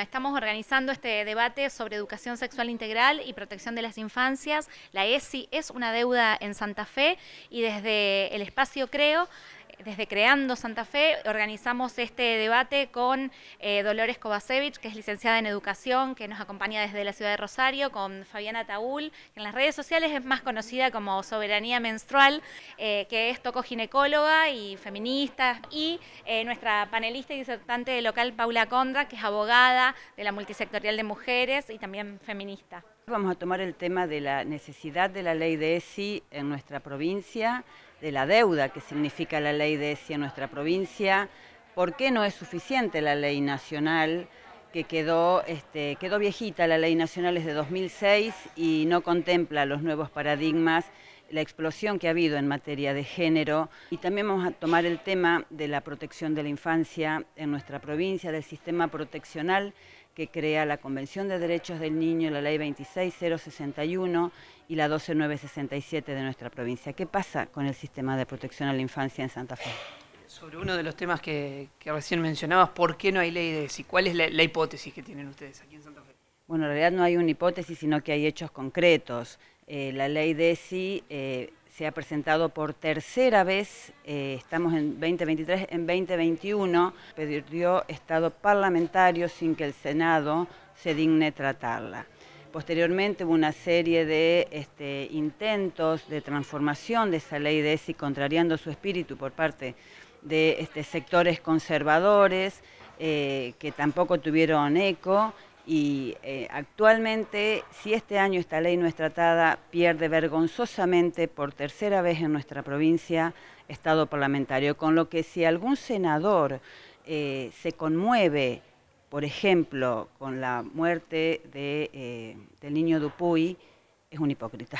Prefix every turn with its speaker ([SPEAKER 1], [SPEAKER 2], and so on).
[SPEAKER 1] Estamos organizando este debate sobre educación sexual integral y protección de las infancias. La ESI es una deuda en Santa Fe y desde el espacio Creo desde Creando Santa Fe organizamos este debate con eh, Dolores Kovacevic, que es licenciada en Educación, que nos acompaña desde la ciudad de Rosario, con Fabiana Taúl, que en las redes sociales es más conocida como Soberanía Menstrual, eh, que es tocoginecóloga y feminista, y eh, nuestra panelista y disertante local Paula Condra, que es abogada de la multisectorial de mujeres y también feminista.
[SPEAKER 2] Vamos a tomar el tema de la necesidad de la ley de ESI en nuestra provincia, de la deuda que significa la ley de ESI en nuestra provincia, por qué no es suficiente la ley nacional, que quedó, este, quedó viejita, la ley nacional es de 2006 y no contempla los nuevos paradigmas la explosión que ha habido en materia de género y también vamos a tomar el tema de la protección de la infancia en nuestra provincia, del sistema proteccional que crea la Convención de Derechos del Niño, la Ley 26061 y la 12967 de nuestra provincia. ¿Qué pasa con el sistema de protección a la infancia en Santa Fe?
[SPEAKER 1] Sobre uno de los temas que, recién mencionabas, ¿por qué no hay ley de y ¿Cuál es la hipótesis que tienen ustedes aquí en Santa Fe?
[SPEAKER 2] Bueno, en realidad no hay una hipótesis, sino que hay hechos concretos. Eh, la ley DESI eh, se ha presentado por tercera vez, eh, estamos en 2023, en 2021, perdió estado parlamentario sin que el Senado se digne tratarla. Posteriormente hubo una serie de este, intentos de transformación de esa ley DESI contrariando su espíritu por parte de este, sectores conservadores eh, que tampoco tuvieron eco y eh, actualmente, si este año esta ley no es tratada, pierde vergonzosamente por tercera vez en nuestra provincia Estado parlamentario. Con lo que si algún senador eh, se conmueve, por ejemplo, con la muerte de, eh, del niño Dupuy, es un hipócrita.